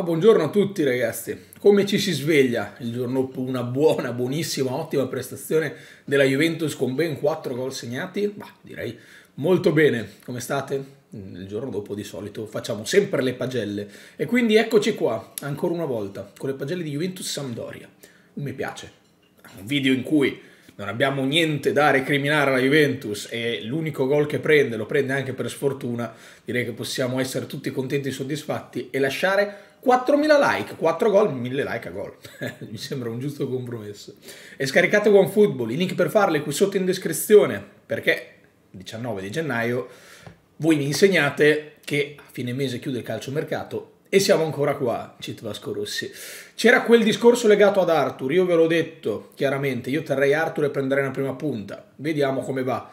Ma ah, buongiorno a tutti ragazzi, come ci si sveglia il giorno dopo una buona, buonissima, ottima prestazione della Juventus con ben 4 gol segnati? Bah, direi molto bene, come state? Il giorno dopo di solito facciamo sempre le pagelle e quindi eccoci qua, ancora una volta, con le pagelle di Juventus Sampdoria. mi piace, un video in cui non abbiamo niente da recriminare alla Juventus e l'unico gol che prende lo prende anche per sfortuna, direi che possiamo essere tutti contenti e soddisfatti e lasciare 4.000 like, 4 gol, 1.000 like a gol. Mi sembra un giusto compromesso. E scaricate OneFootball, i link per farli qui sotto in descrizione, perché 19 di gennaio voi mi insegnate che a fine mese chiude il calciomercato e siamo ancora qua, Cit Vasco Rossi. C'era quel discorso legato ad Arthur, io ve l'ho detto chiaramente, io terrei Arthur e prenderei una prima punta. Vediamo come va.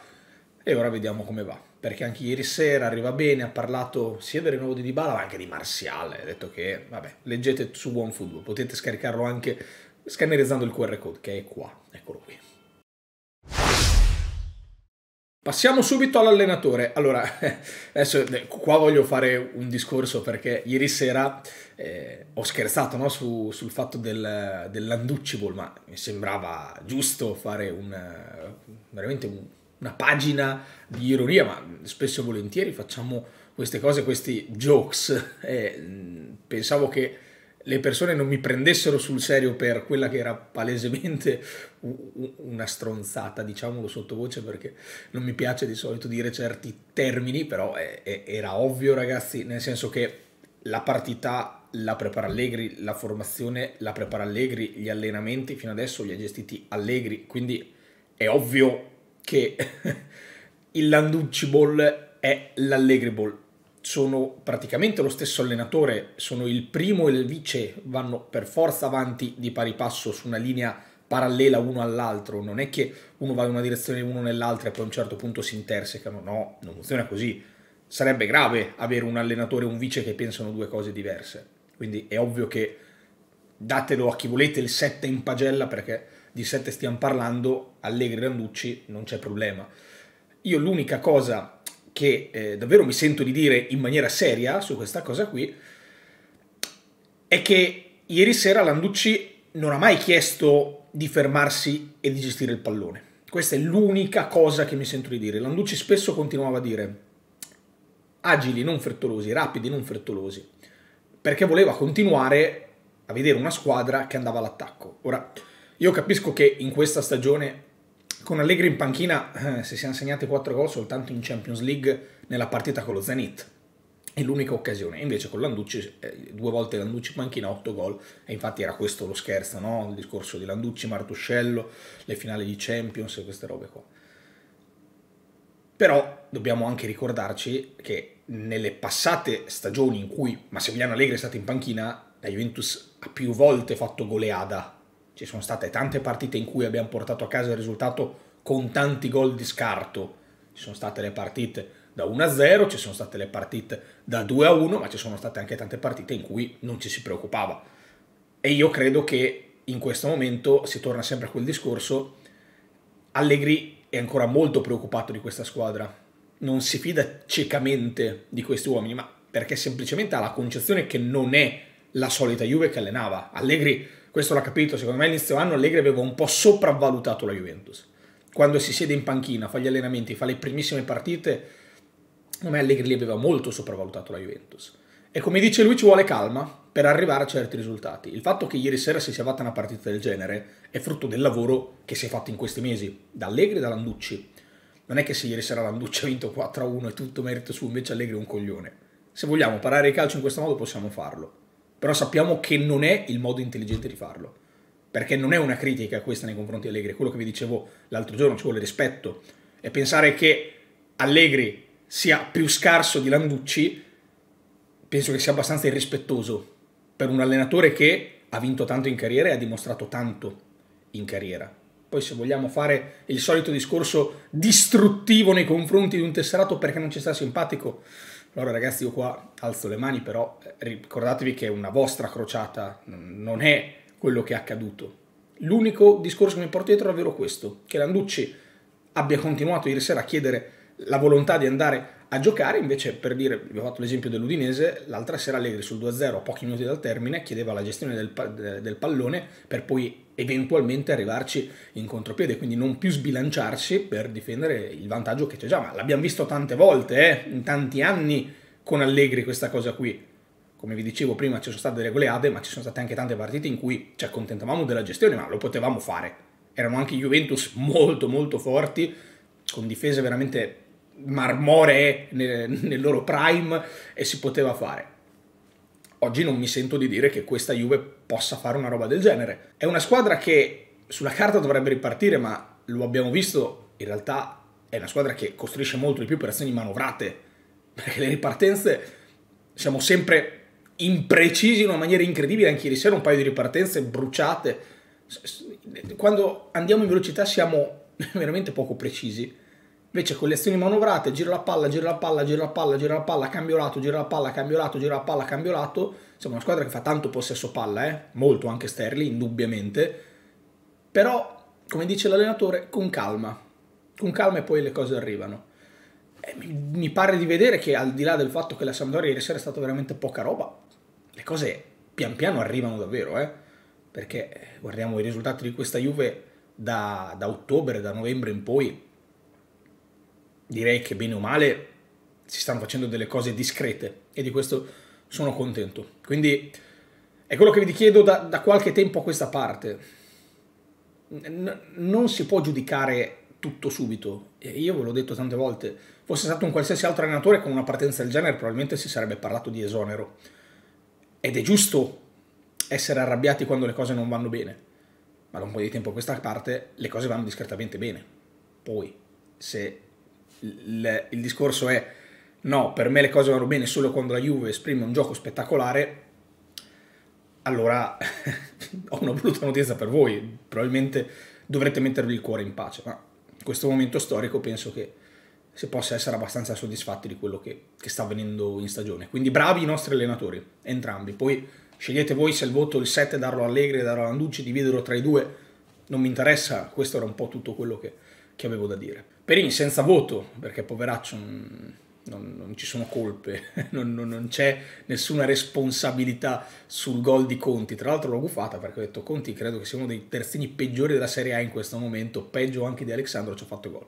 E ora vediamo come va perché anche ieri sera arriva bene, ha parlato sia del rinnovo di Dybala ma anche di Marziale, ha detto che, vabbè, leggete su OneFootball, potete scaricarlo anche scannerizzando il QR code che è qua, eccolo qui. Passiamo subito all'allenatore. Allora, adesso eh, qua voglio fare un discorso perché ieri sera eh, ho scherzato no, su, sul fatto del, dell'Anducci Ball, ma mi sembrava giusto fare un, eh, veramente un, una pagina di ironia, ma spesso e volentieri facciamo queste cose, questi jokes. Eh, pensavo che le persone non mi prendessero sul serio per quella che era palesemente una stronzata, diciamolo sottovoce perché non mi piace di solito dire certi termini, però è, è, era ovvio ragazzi, nel senso che la partita la prepara Allegri, la formazione la prepara Allegri, gli allenamenti fino adesso li ha gestiti Allegri, quindi è ovvio che il Landucci Ball è l'Allegri Ball. Sono praticamente lo stesso allenatore, sono il primo e il vice, vanno per forza avanti di pari passo su una linea parallela uno all'altro, non è che uno va in una direzione uno nell'altra e poi a un certo punto si intersecano, no, non funziona così. Sarebbe grave avere un allenatore e un vice che pensano due cose diverse. Quindi è ovvio che datelo a chi volete il 7 in pagella perché di 7 stiamo parlando, Allegri Randucci non c'è problema. Io l'unica cosa che eh, davvero mi sento di dire in maniera seria su questa cosa qui è che ieri sera Landucci non ha mai chiesto di fermarsi e di gestire il pallone. Questa è l'unica cosa che mi sento di dire. Landucci spesso continuava a dire agili, non frettolosi, rapidi, non frettolosi, perché voleva continuare a vedere una squadra che andava all'attacco. Ora, io capisco che in questa stagione con Allegri in panchina eh, si siano segnati 4 gol soltanto in Champions League nella partita con lo Zenit. È l'unica occasione. Invece con Landucci, eh, due volte Landucci in panchina, 8 gol. E infatti era questo lo scherzo, no? Il discorso di Landucci, Martuscello, le finali di Champions e queste robe qua. Però dobbiamo anche ricordarci che nelle passate stagioni in cui Massimiliano Allegri è stato in panchina, la Juventus ha più volte fatto goleada ci sono state tante partite in cui abbiamo portato a casa il risultato con tanti gol di scarto. Ci sono state le partite da 1 a 0, ci sono state le partite da 2 a 1, ma ci sono state anche tante partite in cui non ci si preoccupava. E io credo che in questo momento si torna sempre a quel discorso. Allegri è ancora molto preoccupato di questa squadra. Non si fida ciecamente di questi uomini, ma perché semplicemente ha la concezione che non è la solita Juve che allenava. Allegri questo l'ha capito, secondo me all'inizio anno Allegri aveva un po' sopravvalutato la Juventus. Quando si siede in panchina, fa gli allenamenti, fa le primissime partite, secondo me Allegri li aveva molto sopravvalutato la Juventus. E come dice lui ci vuole calma per arrivare a certi risultati. Il fatto che ieri sera si sia fatta una partita del genere è frutto del lavoro che si è fatto in questi mesi, da Allegri e da Landucci. Non è che se ieri sera Landucci ha vinto 4-1 e tutto merito su, invece Allegri è un coglione. Se vogliamo parare il calcio in questo modo possiamo farlo però sappiamo che non è il modo intelligente di farlo. Perché non è una critica questa nei confronti di Allegri, è quello che vi dicevo l'altro giorno, ci vuole rispetto. E pensare che Allegri sia più scarso di Landucci, penso che sia abbastanza irrispettoso per un allenatore che ha vinto tanto in carriera e ha dimostrato tanto in carriera. Poi se vogliamo fare il solito discorso distruttivo nei confronti di un tesserato perché non ci sta simpatico, allora ragazzi io qua alzo le mani però eh, ricordatevi che è una vostra crociata non è quello che è accaduto. L'unico discorso che mi porto dietro è davvero questo, che Landucci abbia continuato ieri sera a chiedere la volontà di andare a giocare, invece per dire, vi ho fatto l'esempio dell'Udinese, l'altra sera Allegri sul 2-0 a pochi minuti dal termine chiedeva la gestione del, del pallone per poi eventualmente arrivarci in contropiede, quindi non più sbilanciarsi per difendere il vantaggio che c'è già, ma l'abbiamo visto tante volte, eh? in tanti anni con Allegri questa cosa qui. Come vi dicevo prima ci sono state delle goleade, ma ci sono state anche tante partite in cui ci accontentavamo della gestione, ma lo potevamo fare. Erano anche Juventus molto molto forti, con difese veramente marmoree nel, nel loro prime e si poteva fare Oggi non mi sento di dire che questa Juve possa fare una roba del genere. È una squadra che sulla carta dovrebbe ripartire, ma lo abbiamo visto, in realtà è una squadra che costruisce molto di più per azioni manovrate, perché le ripartenze siamo sempre imprecisi in una maniera incredibile, anche ieri sera un paio di ripartenze bruciate. Quando andiamo in velocità siamo veramente poco precisi Invece con le azioni manovrate, giro la palla, giro la palla, giro la palla, giro la palla, cambio lato, giro la palla, cambio lato, giro la palla, cambio lato. Insomma, una squadra che fa tanto possesso palla, eh? molto anche Sterling, indubbiamente. Però, come dice l'allenatore, con calma. Con calma e poi le cose arrivano. E eh, mi pare di vedere che al di là del fatto che la Sampdoria ieri sera è stata veramente poca roba, le cose pian piano arrivano davvero, eh? Perché eh, guardiamo i risultati di questa Juve da, da ottobre, da novembre in poi, direi che bene o male si stanno facendo delle cose discrete e di questo sono contento. Quindi è quello che vi chiedo da, da qualche tempo a questa parte. N non si può giudicare tutto subito. E io ve l'ho detto tante volte, fosse stato un qualsiasi altro allenatore con una partenza del genere probabilmente si sarebbe parlato di esonero. Ed è giusto essere arrabbiati quando le cose non vanno bene. Ma da un po' di tempo a questa parte le cose vanno discretamente bene. Poi, se il, il discorso è no, per me le cose vanno bene solo quando la Juve esprime un gioco spettacolare, allora ho una brutta notizia per voi, probabilmente dovrete mettervi il cuore in pace, ma in questo momento storico penso che si possa essere abbastanza soddisfatti di quello che, che sta avvenendo in stagione. Quindi bravi i nostri allenatori, entrambi. Poi scegliete voi se il voto il 7 darlo a Allegri, darlo a Landucci, dividerlo tra i due, non mi interessa, questo era un po' tutto quello che, che avevo da dire. Perin senza voto, perché poveraccio non, non, non ci sono colpe, non, non c'è nessuna responsabilità sul gol di Conti. Tra l'altro l'ho gufata perché ho detto Conti credo che sia uno dei terzini peggiori della Serie A in questo momento, peggio anche di Alessandro, ci ho fatto gol.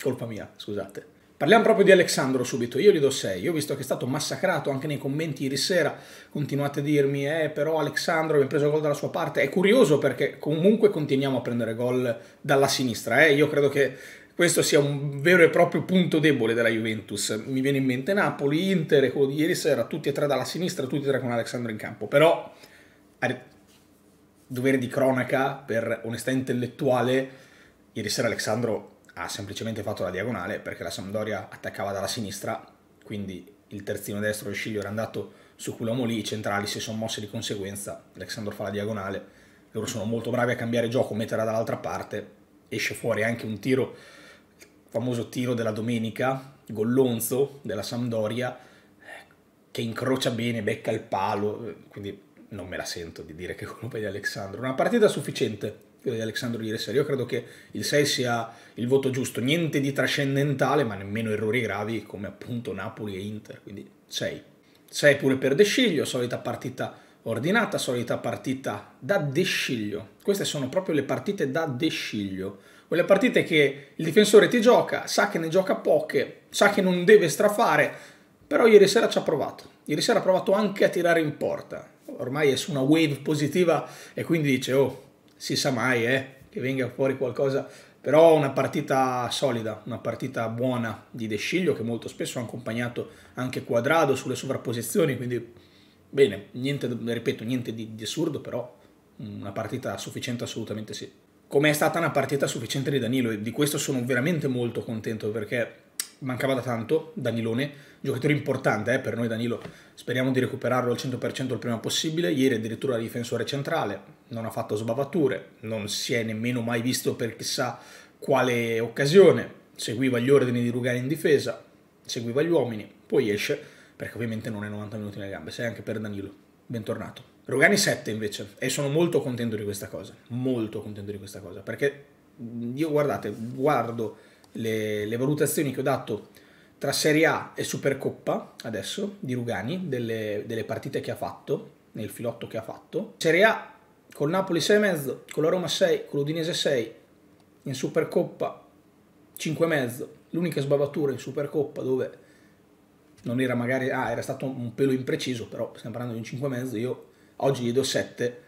Colpa mia, scusate. Parliamo proprio di Alessandro subito, io gli do 6, io visto che è stato massacrato anche nei commenti ieri sera, continuate a dirmi, eh però Alessandro mi ha preso gol dalla sua parte, è curioso perché comunque continuiamo a prendere gol dalla sinistra, eh? io credo che questo sia un vero e proprio punto debole della Juventus. Mi viene in mente Napoli, Inter, quello ecco, di ieri sera, tutti e tre dalla sinistra, tutti e tre con Alessandro in campo. Però, a dovere di cronaca, per onestà intellettuale, ieri sera Alessandro ha semplicemente fatto la diagonale perché la Sampdoria attaccava dalla sinistra, quindi il terzino destro del Sciglio era andato su Culomo lì, i centrali si sono mossi di conseguenza, Alessandro fa la diagonale, loro sono molto bravi a cambiare gioco, metterla dall'altra parte, esce fuori anche un tiro famoso tiro della domenica, Gollonzo della Sampdoria, che incrocia bene, becca il palo, quindi non me la sento di dire che è colpa di Alessandro. Una partita sufficiente quella di Alessandro ieri sera. Io credo che il 6 sia il voto giusto, niente di trascendentale, ma nemmeno errori gravi come appunto Napoli e Inter, quindi 6. 6 pure per Desciglio, solita partita ordinata, solita partita da Desciglio. Queste sono proprio le partite da Desciglio quelle partite che il difensore ti gioca, sa che ne gioca poche, sa che non deve strafare, però ieri sera ci ha provato. Ieri sera ha provato anche a tirare in porta. Ormai è su una wave positiva e quindi dice, oh, si sa mai, eh, che venga fuori qualcosa però una partita solida, una partita buona di De Sciglio che molto spesso ha accompagnato anche Quadrado sulle sovrapposizioni, quindi bene, niente, ripeto, niente di, di assurdo, però una partita sufficiente assolutamente sì come è stata una partita sufficiente di Danilo e di questo sono veramente molto contento perché mancava da tanto Danilone, giocatore importante eh, per noi Danilo, speriamo di recuperarlo al 100% il prima possibile, ieri addirittura difensore centrale, non ha fatto sbavature, non si è nemmeno mai visto per chissà quale occasione, seguiva gli ordini di Rugani in difesa, seguiva gli uomini, poi esce perché ovviamente non è 90 minuti nelle gambe, sei anche per Danilo, bentornato. Rugani 7 invece, e sono molto contento di questa cosa, molto contento di questa cosa, perché io guardate, guardo le, le valutazioni che ho dato tra Serie A e Supercoppa adesso di Rugani, delle, delle partite che ha fatto, nel filotto che ha fatto. Serie A col Napoli 6,5, con la Roma 6, con l'Udinese 6, in Supercoppa 5,5, l'unica sbavatura in Supercoppa dove non era magari, ah era stato un pelo impreciso, però stiamo parlando di un 5,5, io Oggi gli do 7.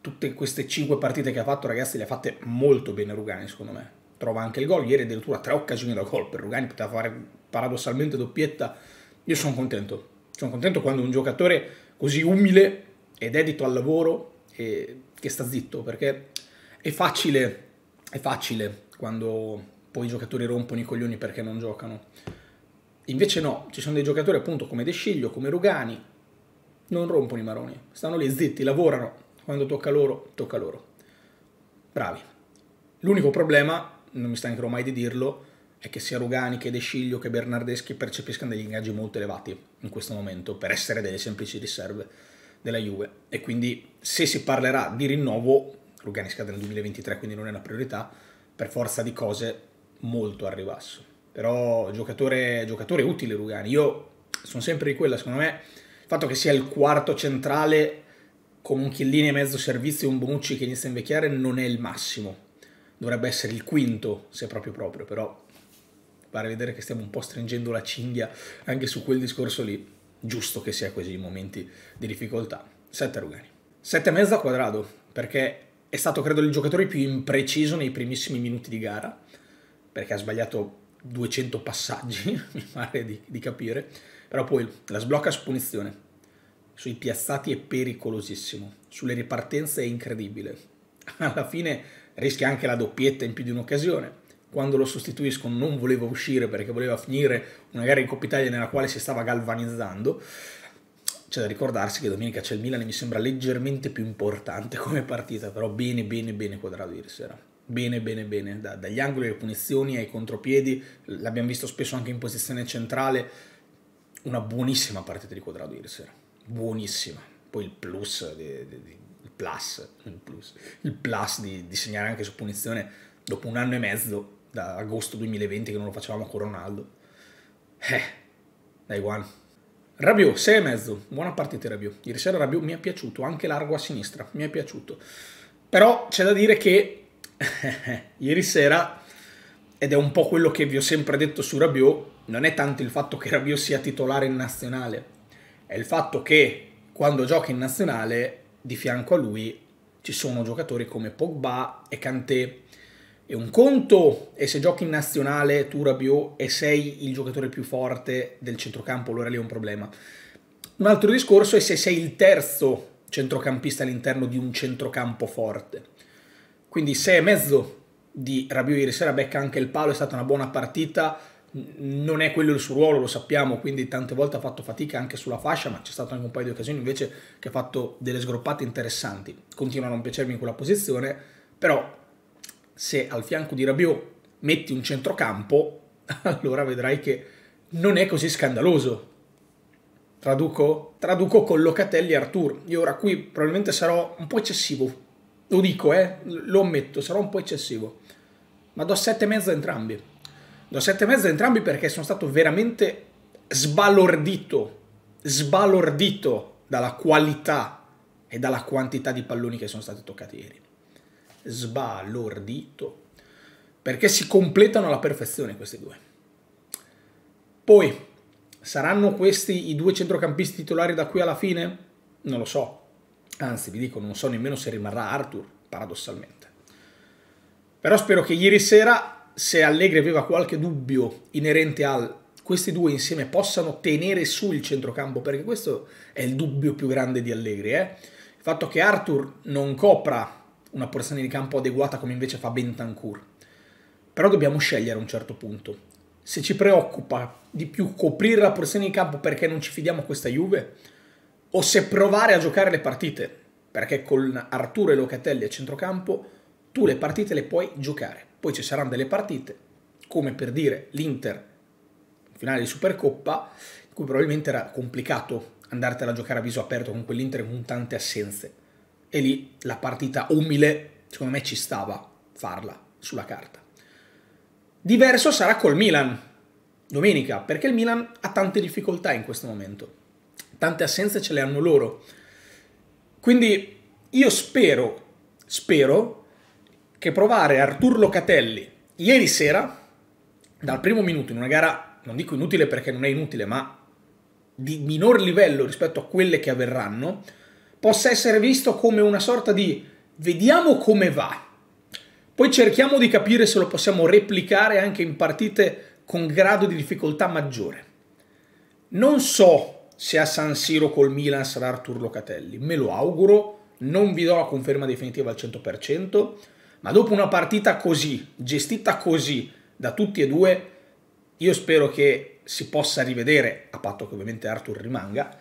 Tutte queste 5 partite che ha fatto, ragazzi, le ha fatte molto bene Rugani, secondo me. Trova anche il gol. Ieri addirittura tre occasioni da gol per Rugani, poteva fare paradossalmente doppietta. Io sono contento. Sono contento quando un giocatore così umile e dedito al lavoro e che sta zitto, perché è facile, è facile quando poi i giocatori rompono i coglioni perché non giocano. Invece no, ci sono dei giocatori appunto come De Sciglio, come Rugani, non rompono i maroni, stanno lì zitti, lavorano, quando tocca loro, tocca loro. Bravi. L'unico problema, non mi stancherò mai di dirlo, è che sia Rugani che De Sciglio che Bernardeschi percepiscano degli ingaggi molto elevati in questo momento per essere delle semplici riserve della Juve e quindi se si parlerà di rinnovo, Rugani scade nel 2023 quindi non è una priorità, per forza di cose molto a ribasso. Però giocatore, giocatore utile Rugani, io sono sempre di quella, secondo me il fatto che sia il quarto centrale con un Chiellini e mezzo servizio e un Bonucci che inizia a invecchiare non è il massimo. Dovrebbe essere il quinto, se proprio proprio, però pare vedere che stiamo un po' stringendo la cinghia anche su quel discorso lì. Giusto che sia così in momenti di difficoltà. 7 Rugani. 7 e mezzo a quadrado, perché è stato credo il giocatore più impreciso nei primissimi minuti di gara, perché ha sbagliato 200 passaggi, mi pare di, di capire però poi la sblocca su punizione, sui piazzati è pericolosissimo, sulle ripartenze è incredibile. Alla fine rischia anche la doppietta in più di un'occasione. Quando lo sostituiscono non voleva uscire perché voleva finire una gara in Coppa Italia nella quale si stava galvanizzando. C'è da ricordarsi che domenica c'è il Milan e mi sembra leggermente più importante come partita, però bene, bene, bene quadrato ieri sera bene bene bene, da, dagli angoli alle punizioni ai contropiedi, l'abbiamo visto spesso anche in posizione centrale, una buonissima partita di quadrato ieri sera, buonissima. Poi il plus, di, di, di, il plus, il plus, il plus di, di segnare anche su punizione dopo un anno e mezzo, da agosto 2020 che non lo facevamo con Ronaldo. Eh, dai one. Rabiot, 6 e mezzo, buona partita Rabiot. Ieri sera Rabiot mi è piaciuto, anche largo a sinistra, mi è piaciuto. Però c'è da dire che ieri sera, ed è un po' quello che vi ho sempre detto su Rabiot, non è tanto il fatto che Rabiot sia titolare in nazionale, è il fatto che quando gioca in nazionale di fianco a lui ci sono giocatori come Pogba e Kanté. E un conto e se giochi in nazionale tu Rabiot e sei il giocatore più forte del centrocampo, allora lì è un problema. Un altro discorso è se sei il terzo centrocampista all'interno di un centrocampo forte. Quindi se è mezzo di Rabiot ieri sera becca anche il palo, è stata una buona partita non è quello il suo ruolo, lo sappiamo, quindi tante volte ha fatto fatica anche sulla fascia, ma c'è stato anche un paio di occasioni invece che ha fatto delle sgroppate interessanti. Continua a non piacermi in quella posizione, però se al fianco di Rabiot metti un centrocampo, allora vedrai che non è così scandaloso. Traduco? Traduco con Locatelli e Artur. Io ora qui probabilmente sarò un po' eccessivo. Lo dico, eh, lo ammetto, sarò un po' eccessivo. Ma do 7,5 a entrambi. Do e mezzo a entrambi perché sono stato veramente sbalordito, sbalordito dalla qualità e dalla quantità di palloni che sono stati toccati ieri. Sbalordito. Perché si completano alla perfezione questi due. Poi, saranno questi i due centrocampisti titolari da qui alla fine? Non lo so. Anzi, vi dico, non so nemmeno se rimarrà Arthur, paradossalmente. Però spero che ieri sera se Allegri aveva qualche dubbio inerente a questi due insieme possano tenere su il centrocampo, perché questo è il dubbio più grande di Allegri, eh? il fatto che Arthur non copra una porzione di campo adeguata come invece fa Bentancur. Però dobbiamo scegliere a un certo punto. Se ci preoccupa di più coprire la porzione di campo perché non ci fidiamo a questa Juve, o se provare a giocare le partite, perché con Arturo e Locatelli a centrocampo tu le partite le puoi giocare. Poi ci saranno delle partite, come per dire l'Inter, finale di Supercoppa, in cui probabilmente era complicato andartela a giocare a viso aperto con quell'Inter con tante assenze. E lì la partita umile, secondo me, ci stava farla sulla carta. Diverso sarà col Milan, domenica, perché il Milan ha tante difficoltà in questo momento. Tante assenze ce le hanno loro. Quindi io spero, spero che provare Artur Locatelli ieri sera, dal primo minuto, in una gara, non dico inutile perché non è inutile, ma di minor livello rispetto a quelle che avverranno, possa essere visto come una sorta di vediamo come va. Poi cerchiamo di capire se lo possiamo replicare anche in partite con grado di difficoltà maggiore. Non so se a San Siro col Milan sarà Artur Locatelli, me lo auguro, non vi do la conferma definitiva al 100%, ma dopo una partita così, gestita così da tutti e due, io spero che si possa rivedere, a patto che ovviamente Arthur rimanga,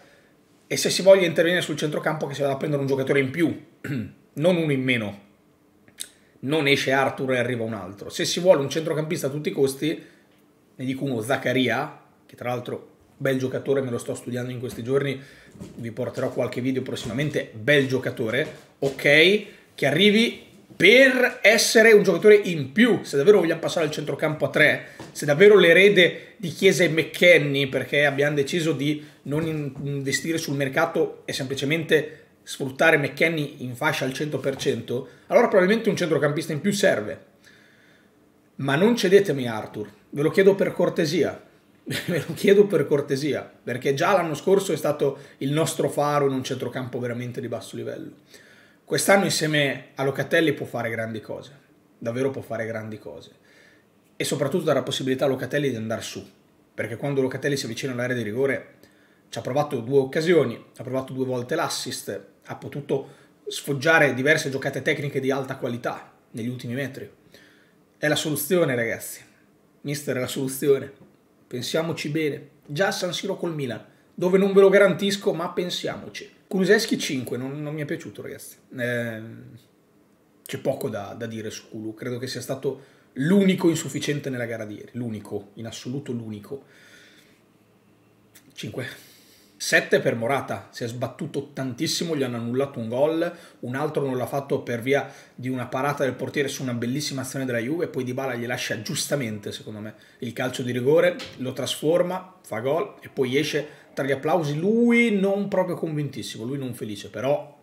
e se si voglia intervenire sul centrocampo che si vada a prendere un giocatore in più, non uno in meno. Non esce Arthur e arriva un altro. Se si vuole un centrocampista a tutti i costi, ne dico uno Zaccaria, che tra l'altro bel giocatore, me lo sto studiando in questi giorni, vi porterò qualche video prossimamente, bel giocatore, ok, che arrivi per essere un giocatore in più, se davvero vogliamo passare al centrocampo a 3, se davvero l'erede di Chiesa e McKenny, perché abbiamo deciso di non investire sul mercato e semplicemente sfruttare McKenny in fascia al 100%, allora probabilmente un centrocampista in più serve. Ma non cedetemi Arthur, ve lo chiedo per cortesia, ve lo chiedo per cortesia, perché già l'anno scorso è stato il nostro faro in un centrocampo veramente di basso livello. Quest'anno insieme a Locatelli può fare grandi cose, davvero può fare grandi cose. E soprattutto dà la possibilità a Locatelli di andare su, perché quando Locatelli si avvicina all'area di rigore ci ha provato due occasioni, ha provato due volte l'assist, ha potuto sfoggiare diverse giocate tecniche di alta qualità negli ultimi metri. È la soluzione, ragazzi. Mister è la soluzione. Pensiamoci bene. Già a San Siro col Milan, dove non ve lo garantisco, ma pensiamoci. Kuluseschi 5, non, non, mi è piaciuto ragazzi. Eh, c'è poco da, da, dire su Kulu, credo che sia stato l'unico insufficiente nella gara di ieri, l'unico, in assoluto l'unico. 5. 7 per Morata, si è sbattuto tantissimo, gli hanno annullato un gol, un altro non l'ha fatto per via di una parata del portiere su una bellissima azione della Juve, poi Dybala gli lascia giustamente, secondo me, il calcio di rigore, lo trasforma, fa gol e poi esce tra gli applausi lui non proprio convintissimo, lui non felice, però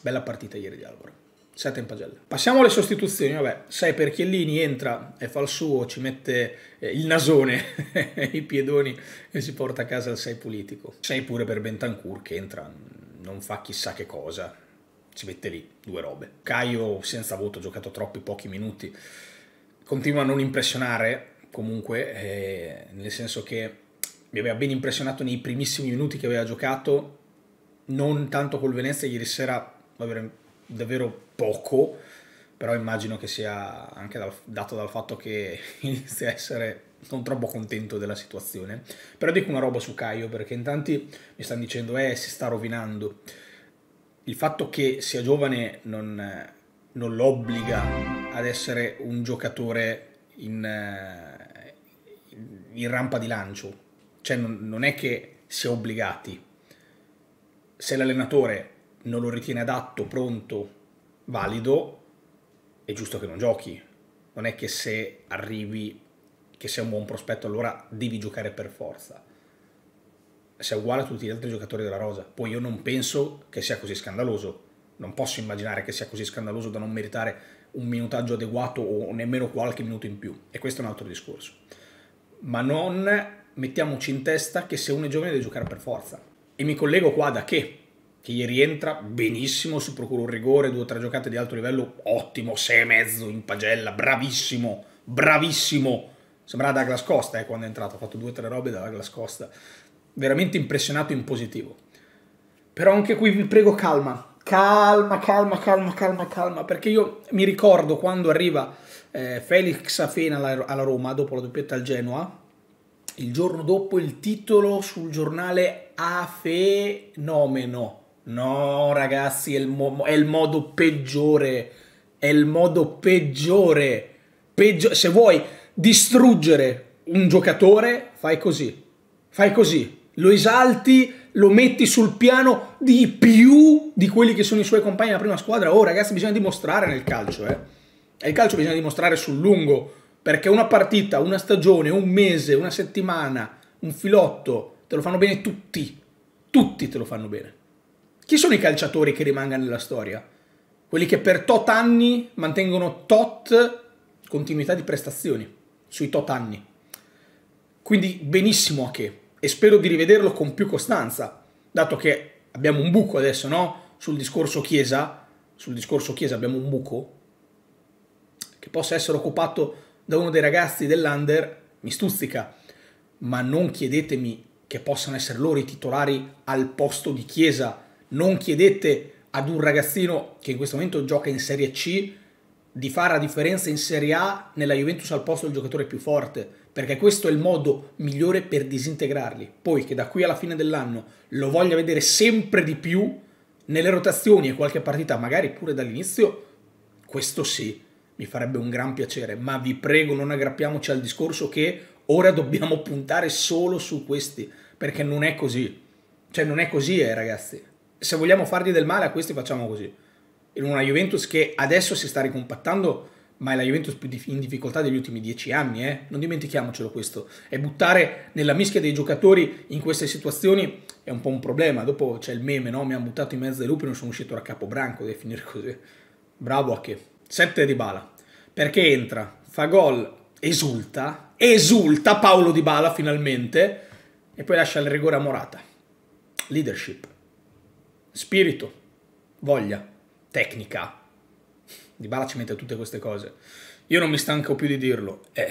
bella partita ieri di Alvaro. 7 in pagella. Passiamo alle sostituzioni, vabbè, 6 per Chiellini, entra e fa il suo, ci mette eh, il nasone, i piedoni e si porta a casa il 6 politico. 6 pure per Bentancur che entra, non fa chissà che cosa, ci mette lì, due robe. Caio senza voto, ha giocato troppi pochi minuti, continua a non impressionare comunque, eh, nel senso che mi aveva ben impressionato nei primissimi minuti che aveva giocato, non tanto col Venezia ieri sera, davvero, poco, però immagino che sia anche da, dato dal fatto che inizia a essere non troppo contento della situazione. Però dico una roba su Caio perché in tanti mi stanno dicendo eh si sta rovinando. Il fatto che sia giovane non, non l'obbliga ad essere un giocatore in, eh, in rampa di lancio cioè non, non è che si è obbligati. Se l'allenatore non lo ritiene adatto, pronto, valido, è giusto che non giochi. Non è che se arrivi, che sei un buon prospetto, allora devi giocare per forza. Sei uguale a tutti gli altri giocatori della rosa. Poi io non penso che sia così scandaloso. Non posso immaginare che sia così scandaloso da non meritare un minutaggio adeguato o nemmeno qualche minuto in più. E questo è un altro discorso. Ma non mettiamoci in testa che se uno è giovane deve giocare per forza. E mi collego qua da che? Che ieri entra benissimo, si procura un rigore, due o tre giocate di alto livello, ottimo, sei e mezzo in pagella, bravissimo, bravissimo. Sembrava Douglas Costa eh, quando è entrato, ha fatto due o tre robe da Douglas Costa. Veramente impressionato in positivo. Però anche qui vi prego calma, calma, calma, calma, calma, calma, perché io mi ricordo quando arriva eh, Felix Afena alla, alla Roma dopo la doppietta al Genoa, il giorno dopo il titolo sul giornale A Fenomeno. No, ragazzi, è il, mo- è il modo peggiore. È il modo peggiore. Peggio- se vuoi distruggere un giocatore, fai così. Fai così. Lo esalti, lo metti sul piano di più di quelli che sono i suoi compagni della prima squadra. Oh, ragazzi, bisogna dimostrare nel calcio, eh. Nel calcio bisogna dimostrare sul lungo perché una partita, una stagione, un mese, una settimana, un filotto, te lo fanno bene tutti. Tutti te lo fanno bene. Chi sono i calciatori che rimangono nella storia? Quelli che per tot anni mantengono tot continuità di prestazioni sui tot anni. Quindi benissimo a che, e spero di rivederlo con più costanza, dato che abbiamo un buco adesso, no? Sul discorso Chiesa, sul discorso Chiesa abbiamo un buco che possa essere occupato da uno dei ragazzi dell'Under mi stuzzica, ma non chiedetemi che possano essere loro i titolari al posto di Chiesa, non chiedete ad un ragazzino che in questo momento gioca in Serie C di fare la differenza in Serie A nella Juventus al posto del giocatore più forte, perché questo è il modo migliore per disintegrarli. Poi che da qui alla fine dell'anno lo voglia vedere sempre di più nelle rotazioni e qualche partita, magari pure dall'inizio, questo sì mi farebbe un gran piacere, ma vi prego non aggrappiamoci al discorso che ora dobbiamo puntare solo su questi, perché non è così. Cioè non è così, eh, ragazzi. Se vogliamo fargli del male a questi facciamo così. In una Juventus che adesso si sta ricompattando, ma è la Juventus più in difficoltà degli ultimi dieci anni, eh? non dimentichiamocelo questo. E buttare nella mischia dei giocatori in queste situazioni è un po' un problema. Dopo c'è il meme, no? Mi hanno buttato in mezzo ai lupi e non sono uscito da capobranco, devi finire così. Bravo a che... 7 di Bala. Perché entra, fa gol, esulta, esulta Paolo Di Bala finalmente e poi lascia il rigore a Morata. Leadership, spirito, voglia, tecnica. Di Bala ci mette tutte queste cose. Io non mi stanco più di dirlo. Eh.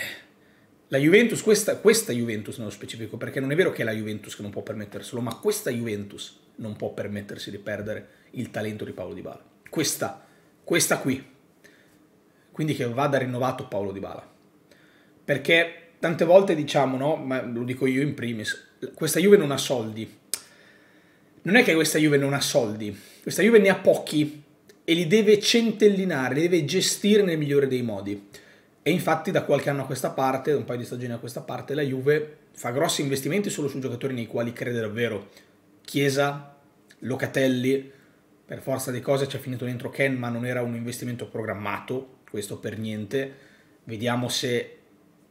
La Juventus, questa, questa Juventus nello specifico, perché non è vero che è la Juventus che non può permetterselo, ma questa Juventus non può permettersi di perdere il talento di Paolo Di Bala. Questa, questa qui, quindi che vada rinnovato Paolo Di Bala. Perché tante volte diciamo, no, ma lo dico io in primis, questa Juve non ha soldi. Non è che questa Juve non ha soldi, questa Juve ne ha pochi e li deve centellinare, li deve gestire nel migliore dei modi. E infatti da qualche anno a questa parte, da un paio di stagioni a questa parte, la Juve fa grossi investimenti solo su giocatori nei quali crede davvero. Chiesa, Locatelli, per forza di cose ci ha finito dentro Ken, ma non era un investimento programmato, questo per niente. Vediamo se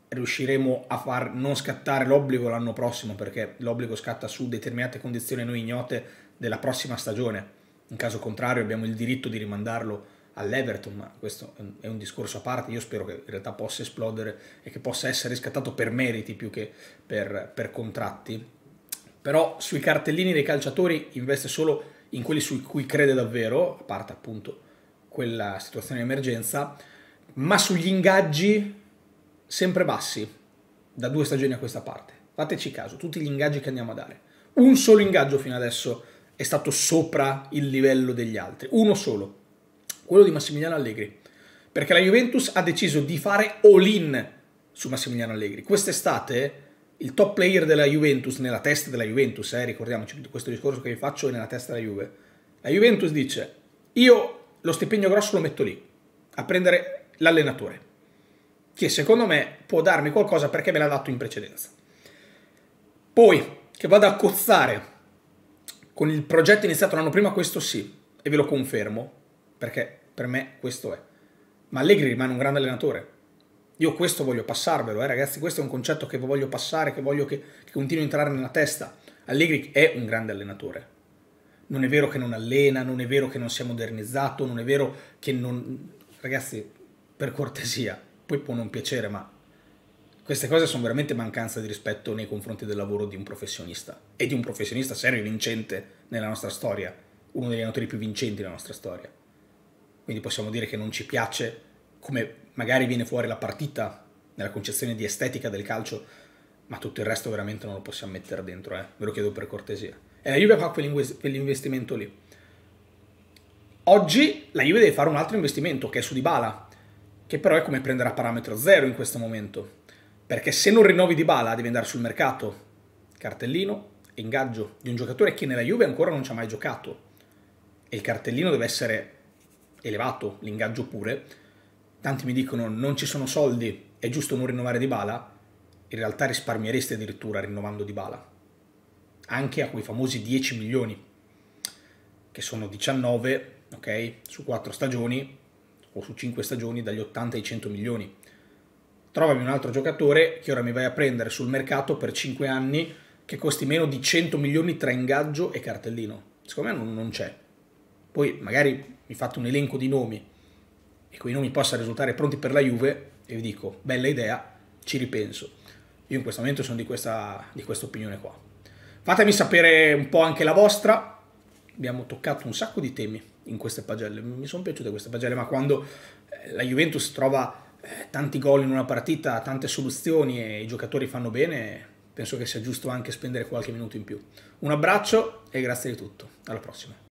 riusciremo a far non scattare l'obbligo l'anno prossimo, perché l'obbligo scatta su determinate condizioni noi ignote della prossima stagione. In caso contrario abbiamo il diritto di rimandarlo all'Everton, ma questo è un discorso a parte, io spero che in realtà possa esplodere e che possa essere scattato per meriti più che per, per contratti. Però sui cartellini dei calciatori investe solo in quelli su cui crede davvero, a parte appunto quella situazione di emergenza, ma sugli ingaggi sempre bassi da due stagioni a questa parte. Fateci caso, tutti gli ingaggi che andiamo a dare. Un solo ingaggio fino adesso è stato sopra il livello degli altri, uno solo, quello di Massimiliano Allegri, perché la Juventus ha deciso di fare all-in su Massimiliano Allegri. Quest'estate il top player della Juventus, nella testa della Juventus, eh, ricordiamoci questo discorso che vi faccio è nella testa della Juve, la Juventus dice io lo stipendio grosso lo metto lì, a prendere l'allenatore, che secondo me può darmi qualcosa perché me l'ha dato in precedenza. Poi, che vado a cozzare con il progetto iniziato l'anno prima, questo sì, e ve lo confermo, perché per me questo è. Ma Allegri rimane un grande allenatore. Io questo voglio passarvelo, eh, ragazzi, questo è un concetto che voglio passare, che voglio che, che continui a entrare nella testa. Allegri è un grande allenatore, non è vero che non allena, non è vero che non si è modernizzato, non è vero che non... Ragazzi, per cortesia, poi può non piacere, ma queste cose sono veramente mancanza di rispetto nei confronti del lavoro di un professionista e di un professionista serio e vincente nella nostra storia, uno degli allenatori più vincenti della nostra storia. Quindi possiamo dire che non ci piace come magari viene fuori la partita nella concezione di estetica del calcio, ma tutto il resto veramente non lo possiamo mettere dentro, eh? ve lo chiedo per cortesia. E eh, la Juve fa quell'investimento lì. Oggi la Juve deve fare un altro investimento che è su Dybala, che però è come prendere a parametro zero in questo momento. Perché se non rinnovi Dybala devi andare sul mercato. Cartellino e ingaggio di un giocatore che nella Juve ancora non ci ha mai giocato. E il cartellino deve essere elevato, l'ingaggio pure. Tanti mi dicono non ci sono soldi, è giusto non rinnovare Dybala. In realtà risparmieresti addirittura rinnovando Dybala anche a quei famosi 10 milioni, che sono 19 okay, su 4 stagioni o su 5 stagioni dagli 80 ai 100 milioni. Trovami un altro giocatore che ora mi vai a prendere sul mercato per 5 anni che costi meno di 100 milioni tra ingaggio e cartellino. Secondo me non, non c'è. Poi magari mi fate un elenco di nomi e quei nomi possano risultare pronti per la Juve e vi dico, bella idea, ci ripenso. Io in questo momento sono di questa, di questa opinione qua. Fatemi sapere un po' anche la vostra. Abbiamo toccato un sacco di temi in queste pagelle. Mi sono piaciute queste pagelle, ma quando eh, la Juventus trova eh, tanti gol in una partita, tante soluzioni e i giocatori fanno bene, penso che sia giusto anche spendere qualche minuto in più. Un abbraccio e grazie di tutto. Alla prossima.